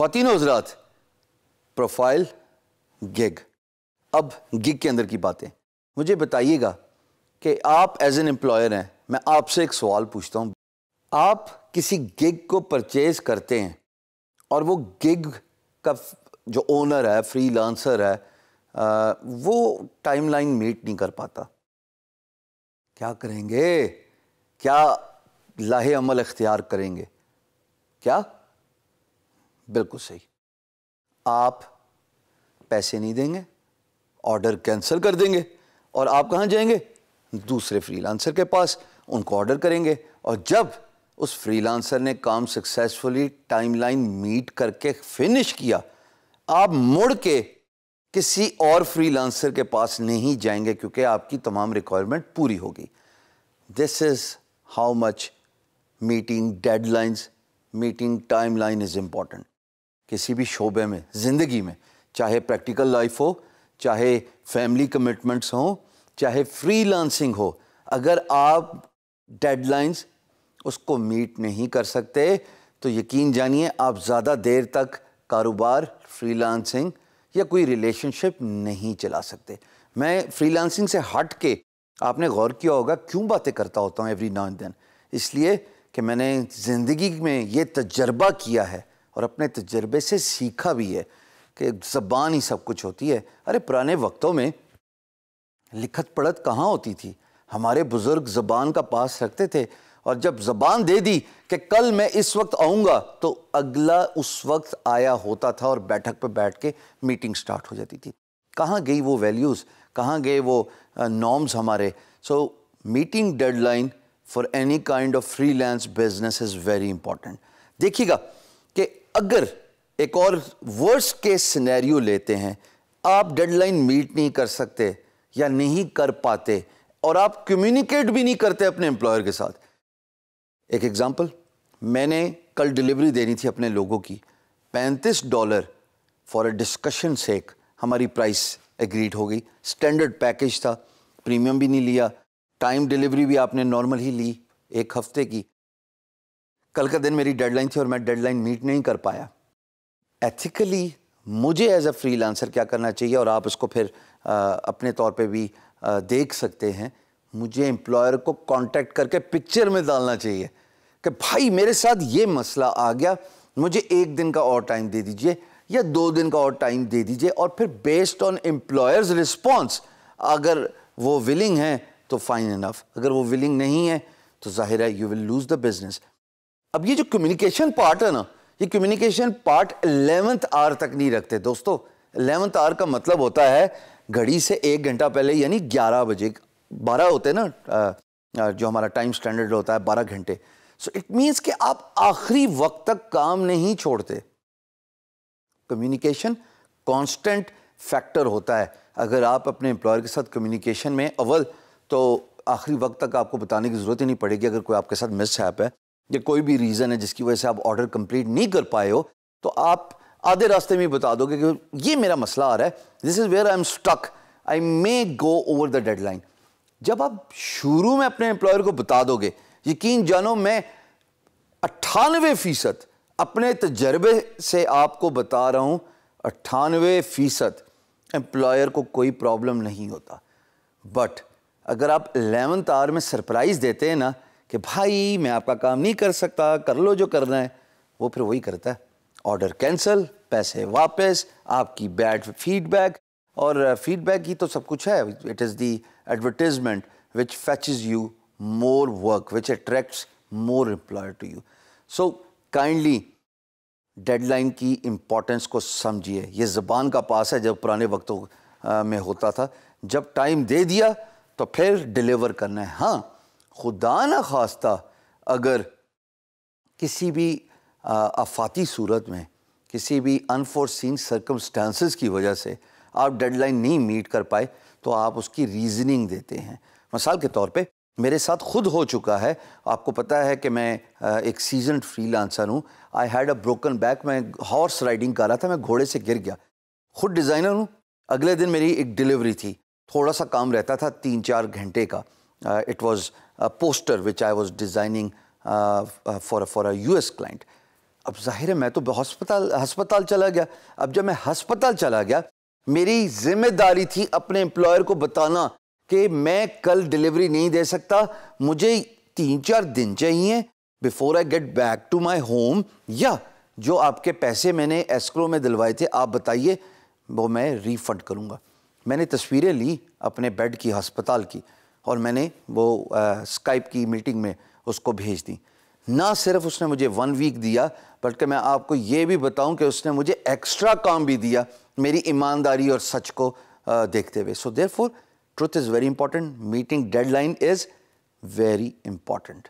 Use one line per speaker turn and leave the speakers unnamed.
खातिन हजरात profile gig अब गिग के अंदर की बातें मुझे बताइएगा कि आप एज एन एम्प्लॉयर हैं मैं आपसे एक सवाल पूछता हूँ आप किसी गिग को परचेज करते हैं और वो गिग का जो ओनर है फ्री लांसर है आ, वो टाइमलाइन मीट नहीं कर पाता क्या करेंगे क्या लाहे अमल अख्तियार करेंगे क्या बिल्कुल सही आप पैसे नहीं देंगे ऑर्डर कैंसिल कर देंगे और आप कहाँ जाएंगे दूसरे फ्रीलांसर के पास उनको ऑर्डर करेंगे और जब उस फ्रीलांसर ने काम सक्सेसफुली टाइमलाइन मीट करके फिनिश किया आप मुड़ के किसी और फ्रीलांसर के पास नहीं जाएंगे क्योंकि आपकी तमाम रिक्वायरमेंट पूरी होगी this is how much meeting deadlines meeting timeline is important किसी भी शोबे में ज़िंदगी में चाहे प्रैक्टिकल लाइफ हो चाहे फैमिली कमिटमेंट्स हों चाहे फ्री लांसिंग हो अगर आप डेडलाइंस उसको मीट नहीं कर सकते तो यकीन जानिए आप ज़्यादा देर तक कारोबार फ्रीलांसिंग या कोई रिलेशनशिप नहीं चला सकते मैं फ्रीलांसिंग से हट के आपने गौर किया होगा क्यों बातें करता होता हूँ एवरी नाउ एंड देन इसलिए कि मैंने ज़िंदगी में ये तजर्बा किया है और अपने तजर्बे से सीखा भी है कि ज़बान ही सब कुछ होती है अरे पुराने वक्तों में लिखत पढ़त कहाँ होती थी हमारे बुज़ुर्ग ज़बान का पास रखते थे और जब ज़बान दे दी कि कल मैं इस वक्त आऊँगा तो अगला उस वक्त आया होता था और बैठक पर बैठ के मीटिंग स्टार्ट हो जाती थी कहाँ गई वो वैल्यूज़ कहाँ गए वो नॉर्म्स हमारे so meeting deadline for any kind of freelance business is very important देखिएगा अगर एक और वर्स के सिनेरियो लेते हैं आप डेडलाइन मीट नहीं कर सकते या नहीं कर पाते और आप कम्युनिकेट भी नहीं करते अपने एम्प्लॉयर के साथ एक एग्जांपल मैंने कल डिलीवरी देनी थी अपने लोगों की पैंतीस dollar for a discussion sake हमारी प्राइस एग्रीड हो गई स्टैंडर्ड पैकेज था प्रीमियम भी नहीं लिया टाइम डिलीवरी भी आपने नॉर्मल ही ली एक हफ्ते की कल का दिन मेरी डेडलाइन थी और मैं डेडलाइन मीट नहीं कर पाया एथिकली मुझे एज अ फ्री क्या करना चाहिए और आप इसको फिर आ, अपने तौर पे भी आ, देख सकते हैं मुझे एम्प्लॉयर को कांटेक्ट करके पिक्चर में डालना चाहिए कि भाई मेरे साथ ये मसला आ गया मुझे एक दिन का और टाइम दे दीजिए या दो दिन का और टाइम दे दीजिए और फिर बेस्ड ऑन एम्प्लॉयर्स रिस्पॉन्स अगर वो विलिंग हैं तो फाइन इनफ अगर वो विलिंग नहीं है तो जाहिर है you will lose the business अब ये जो कम्युनिकेशन पार्ट है ना ये कम्युनिकेशन पार्ट एलेवंथ आर तक नहीं रखते दोस्तों एलेवंथ आर का मतलब होता है घड़ी से एक घंटा पहले यानी ग्यारह बजे बारह होते हैं ना जो हमारा टाइम स्टैंडर्ड होता है बारह घंटे सो इट मीन्स कि आप आखिरी वक्त तक काम नहीं छोड़ते कम्युनिकेशन कांस्टेंट फैक्टर होता है अगर आप अपने एम्प्लॉयर के साथ कम्युनिकेशन में अव्वल तो आखिरी वक्त तक आपको बताने की ज़रूरत ही नहीं पड़ेगी अगर कोई आपके साथ मिस है या कोई भी रीज़न है जिसकी वजह से आप ऑर्डर कंप्लीट नहीं कर पाए हो तो आप आधे रास्ते में बता दोगे कि ये मेरा मसला आ रहा है this is where I am stuck I may go over the deadline जब आप शुरू में अपने एम्प्लॉयर को बता दोगे यकीन जानो मैं अट्ठानवे फ़ीसद अपने तजर्बे से आपको बता रहा हूँ अट्ठानवे फ़ीसद एम्प्लॉयर को कोई प्रॉब्लम नहीं होता बट अगर आप एलेवंथ आवर में सरप्राइज़ देते हैं ना कि भाई मैं आपका काम नहीं कर सकता कर लो जो करना है वो फिर वही करता है ऑर्डर कैंसिल पैसे वापस आपकी बैड फीडबैक और फीडबैक uh, ही तो सब कुछ है it is the advertisement which fetches you more work which attracts more employer to you so kindly deadline की इम्पोर्टेंस को समझिए ये ज़बान का पास है जब पुराने वक्तों uh, में होता था जब टाइम दे दिया तो फिर डिलीवर करना है हाँ खुदा न खास्ता अगर किसी भी आफाती सूरत में किसी भी अनफोर्सिन सर्कमस्टांसिस की वजह से आप डेडलाइन नहीं मीट कर पाए तो आप उसकी रीज़निंग देते हैं मिसाल के तौर पे मेरे साथ खुद हो चुका है आपको पता है कि मैं एक सीजन फ्री लांसर हूँ I had a broken back मैं हॉर्स राइडिंग कर रहा था मैं घोड़े से गिर गया खुद डिज़ाइनर हूँ अगले दिन मेरी एक डिलीवरी थी थोड़ा सा काम रहता था तीन चार घंटे का Uh, it was a poster which I was designing for, uh, uh, for a US client. अब जाहिर है मैं तो हस्पताल हस्पताल चला गया अब जब मैं हस्पताल चला गया मेरी जिम्मेदारी थी अपने एम्प्लॉयर को बताना कि मैं कल डिलीवरी नहीं दे सकता मुझे तीन चार दिन चाहिए before I get back to my home या जो आपके पैसे मैंने एस्क्रो में दिलवाए थे आप बताइए वो मैं रिफंड करूँगा मैंने तस्वीरें ली अपने बेड की हस्पताल की और मैंने वो स्काइप की मीटिंग में उसको भेज दी ना सिर्फ उसने मुझे वन वीक दिया बल्कि मैं आपको ये भी बताऊं कि उसने मुझे एक्स्ट्रा काम भी दिया मेरी ईमानदारी और सच को देखते हुए so therefore truth is very important meeting deadline is very important